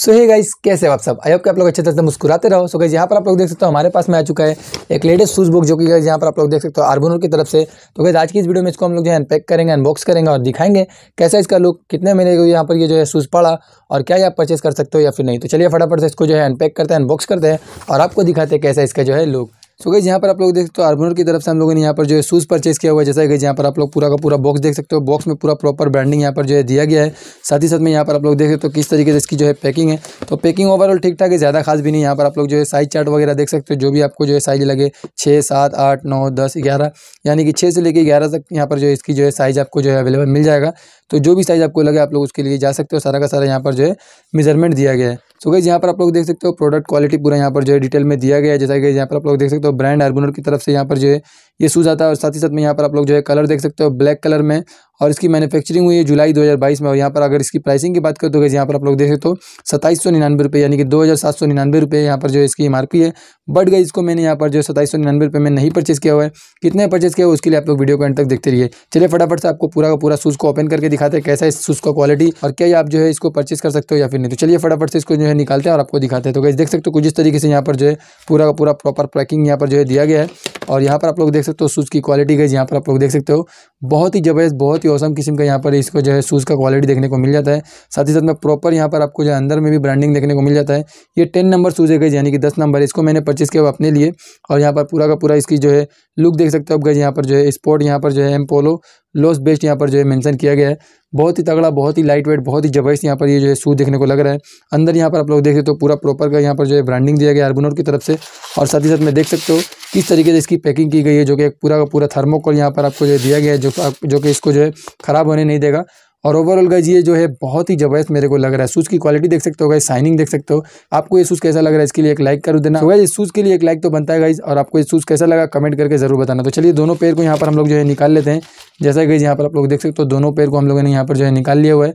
सो hey guys कैसे हो आप सब आई होप आप लोग अच्छे तरह से मुस्कुराते रहो सो गाइस यहाँ पर आप लोग देख सकते हो हमारे पास में आ चुका है एक लेटेस्ट शूज बुक जो कि गाइस यहाँ पर आप लोग देख सकते हो आर्बोनोर की तरफ से तो गाइस आज की इस वीडियो में इसको हम लोग जो है अनपैक करेंगे अनबॉक्स करेंगे और दिखाएंगे कैसा इसका लुक कितने महीने को यहाँ पर ये जो है शूज़ पड़ा और क्या आप परचेस कर सकते हो या फिर नहीं तो चलिए फटाफट से इसको जो है अनपैक करते हैं अनबॉक्स करते हैं और आपको दिखाते हैं कैसा इसका जो है लुक सो गई यहाँ पर आप लोग देख सकते हो आर्मोनर की तरफ से हम लोगों ने यहाँ पर जो है शूज़ परचेस किया हुआ है जैसा कि यहाँ पर आप लोग पूरा का पूरा बॉक्स देख सकते हो बॉक्स में पूरा प्रॉपर ब्रांडिंग यहाँ पर जो है दिया गया है साथ ही साथ में यहाँ पर आप लोग देख सकते हो किस तरीके से इसकी जो है पैकिंग है तो पैकिंग ओवरऑल ठीक ठाक है ज़्यादा खास भी नहीं यहाँ पर आप लोग जो है साइज चार्ट वगैरह देख सकते हो जो भी आपको जो है साइज लगे छः सात आठ नौ दस ग्यारह यानी कि छः से लेकर ग्यारह तक यहाँ पर जो है इसकी जो है साइज़ आपको जो है अवेलेबल मिल जाएगा तो जो भी साइज़ आपको लगे आप लोग उसके लिए जा सकते हो सारा का सारा यहाँ पर जो है मेजरमेंट दिया गया है सो गई यहाँ पर आप लोग देख सकते हो प्रोडक्ट क्वालिटी पूरा यहाँ पर जो है डिटेल में दिया गया है जैसा कि यहाँ पर आप लोग देख सकते हो ब्रांड आर्बुनर की तरफ से यहाँ पर जो है ये शूज़ आता है और साथ ही साथ में यहाँ पर आप लोग जो है कलर देख सकते हो ब्लैक कलर में और इसकी मैन्युफैक्चरिंग हुई है जुलाई 2022 में और यहाँ पर अगर इसकी प्राइसिंग की बात कर दोगे तो यहाँ पर आप लोग देख सकते हो सौ निन्यानवे रुपये यानी कि दो हज़ार सात सौ निन्यानवे रुपये यहाँ पर जो इसकी एम है बढ़ गई इसको मैंने यहाँ पर जो सताईस सौ निन्यानवे रुपये में नहीं परचेस किया हुआ है कितने परचेज किया उसके लिए आप लोग वीडियो को एंड तक देखते रहिए चलिए फटाफट से आपको पूरा का पूरा शूज़ को ओपन करके दिखाते हैं कैसा है इस शूज़ का क्वालिटी और क्या आप जो है इसको परचेज कर सकते हो या फिर नहीं तो चलिए फटाफट से इसको जो है निकालते हैं और आपको दिखाते हैं तो कैसे देख सकते हो कुछ इस तरीके से यहाँ पर जो है पूरा का पूरा प्रॉपर पैकिंग यहाँ पर जो है दिया गया है और यहाँ पर आप लोग देख सकते हो शूज़ की क्वालिटी गई यहाँ पर आप लोग देख सकते हो बहुत ही जबरदस्त बहुत ही औसम किस्म का यहाँ पर इसको जो है शूज़ का क्वालिटी देखने को मिल जाता है साथ ही साथ में प्रॉपर यहाँ पर आपको जो है अंदर में भी ब्रांडिंग देखने को मिल जाता है ये टेन नंबर शूज़ है गई यानी कि दस नंबर इसको मैंने परचेज़ किया अपने लिए और यहाँ पर पूरा का पूरा इसकी जो है लुक देख सकते हो आप गई यहाँ पर जो है स्पोर्ट यहाँ पर जो है एम पोलो लॉस बेस्ट यहाँ पर जो है मेंशन किया गया है बहुत ही तगड़ा बहुत ही लाइट वेट बहुत ही जबरदस्त यहाँ पर ये जो है शू देखने को लग रहा है अंदर यहाँ पर आप लोग देख सकते हो तो पूरा प्रॉपर का यहाँ पर जो है ब्रांडिंग दिया गया अर्बनोर की तरफ से और साथ ही साथ में देख सकते हो किस तरीके से इसकी पैकिंग की गई है जो कि पूरा का पूरा थर्मोकॉल यहाँ पर आपको जो दिया गया है जो जो कि इसको जो है ख़राब होने नहीं देगा और ओवरऑल गाइज ये जो है बहुत ही जबरदस्त मेरे को लग रहा है शूज़ की क्वालिटी देख सकते हो गाइज साइनिंग देख सकते हो आपको ये शूज़ कैसा लग रहा है इसके लिए एक लाइक कर देना गाइज तो इस सूज के लिए एक लाइक तो बनता है गाइज और आपको ये शूज़ कैसा लगा कमेंट करके जरूर बताना तो चलिए दोनों पेयर को यहाँ पर हम लोग जो है निकाल लेते हैं जैसा गाइज यहाँ पर आप लोग देख सकते हो दोनों पेयर को हम लोगों ने यहाँ पर जो है निकाल लिया हुआ है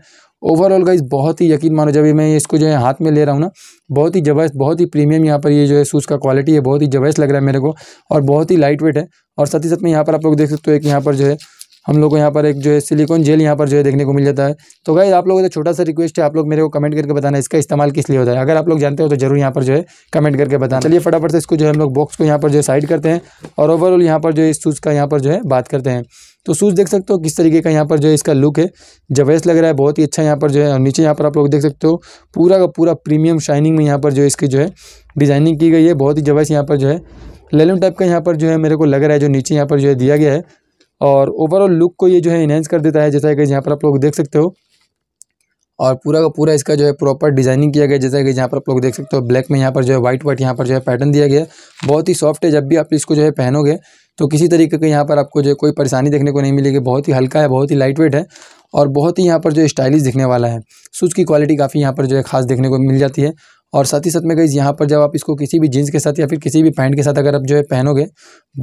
ओवरऑल गाइज बहुत ही यकीन मानो जब मैं इसको जो है हाथ में ले रहा हूँ ना बहुत ही जबरदस्त बहुत ही प्रीमियम यहाँ पर ये जो है शूज़ का क्वालिटी है बहुत ही जबरदस्त लग रहा है मेरे को और बहुत ही लाइट वेट है और साथ ही साथ में यहाँ पर आप लोग देख सकते हो एक यहाँ पर जो है हम लोग को यहाँ पर एक जो है सिलिकॉन जेल यहाँ पर जो है देखने को मिल जाता है तो गाइज आप लोगों से छोटा सा रिक्वेस्ट है आप लोग मेरे को कमेंट करके बताना इसका इस्तेमाल किस लिए होता है अगर आप लोग जानते हो तो जरूर यहाँ पर जो है कमेंट करके बताना चलिए फटाफट से इसको जो है हम लोग बॉक्स को यहाँ पर जो है साइड करते हैं और ओवरऑल यहाँ पर जो है इस शूज़ का यहाँ पर जो है बात करते हैं तो शूज़ देख सकते हो किस तरीके का यहाँ पर जो है इसका लुक है जवेस लग रहा है बहुत ही अच्छा यहाँ पर जो है और नीचे यहाँ पर आप लोग देख सकते हो पूरा का पूरा प्रीमियम शाइनिंग में यहाँ पर जो है इसकी जो है डिज़ाइनिंग की गई है बहुत ही जबरस यहाँ पर जो है लेलन टाइप का यहाँ पर जो है मेरे को लग रहा है जो नीचे यहाँ पर जो है दिया गया है और ओवरऑल लुक को ये जो है इन्हेंस कर देता है जैसा कि यहाँ पर आप लोग देख सकते हो और पूरा का पूरा इसका जो है प्रॉपर डिजाइनिंग किया गया जैसा कि यहाँ पर आप लोग देख सकते हो ब्लैक में यहाँ पर जो है वाइट वाइट यहाँ पर जो है पैटर्न दिया गया बहुत ही सॉफ्ट है जब भी आप इसको जो है पहनोगे तो किसी तरीके के यहाँ पर आपको जो है कोई परेशानी देखने को नहीं मिलेगी बहुत ही हल्का है बहुत ही लाइट वेट है और बहुत ही यहाँ पर जो स्टाइलिश दिखने वाला है शूज़ की क्वालिटी काफ़ी यहाँ पर जो है खास देखने को मिल जाती है और साथ ही साथ में गई यहाँ पर जब आप इसको किसी भी जीन्स के साथ या फिर किसी भी पैंट के साथ अगर आप जो है पहनोगे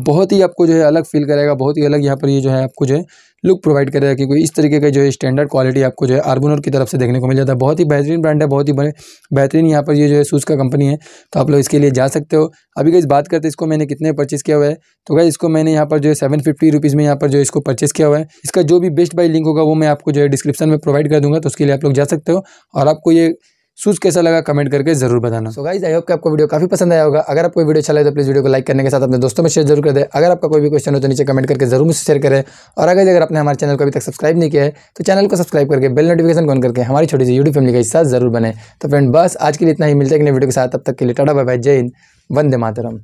बहुत ही आपको जो है अलग फील करेगा बहुत ही अलग यहाँ पर ये जो है आपको जो है लुक प्रोवाइड करेगा क्योंकि इस तरीके का जो है स्टैंडर्ड क्वालिटी आपको जो है आर्बुनर की तरफ से देखने को मिल जाता है बहुत ही बेहतरीन ब्रांड है बहुत ही बेहतरीन यहाँ पर ये जो है शूज़ का कंपनी है तो आप लोग इसके लिए जा सकते हो अभी गई बात करते हैं इसको मैंने कितने परचेज़ किया हुआ है तो गई इसको मैंने यहाँ पर जो है सेवन फिफ्टी रुपीज़ में यहाँ पर जो है इसको परचेज़ किया हुआ है इसका जो भी बेस्ट बाई लिंक होगा वो मैं आपको जो है डिस्क्रिप्शन में प्रोवाइड कर दूँगा तो उसके लिए आप लोग जा सकते हो और आपको ये शूज़ कैसा लगा कमेंट करके जरूर बताना सो गाइज आई होप कि आपको वीडियो काफी पसंद आया होगा अगर आपको वीडियो अच्छा लगे तो प्लीज़ वीडियो को लाइक करने के साथ अपने दोस्तों में शेयर जरूर कर दे अगर आपका कोई भी क्वेश्चन हो तो नीचे कमेंट करके जरूर मुझसे शेयर करें और अगर अगर आपने हमारे चैनल को अभी तक सब्सक्राइब नहीं किया है तो चैनल को सब्सक्राइब करके बेल नोटिफिकेशन ऑन करके हमारी छोटी सी यूट्यूब फैमिली के साथ जरूर बने तो फ्रेंड बस आज के लिए इतना ही मिलते हैं वीडियो के साथ तब तक के लिए टाटा बाय बाय जय हिंद वंदे मातरम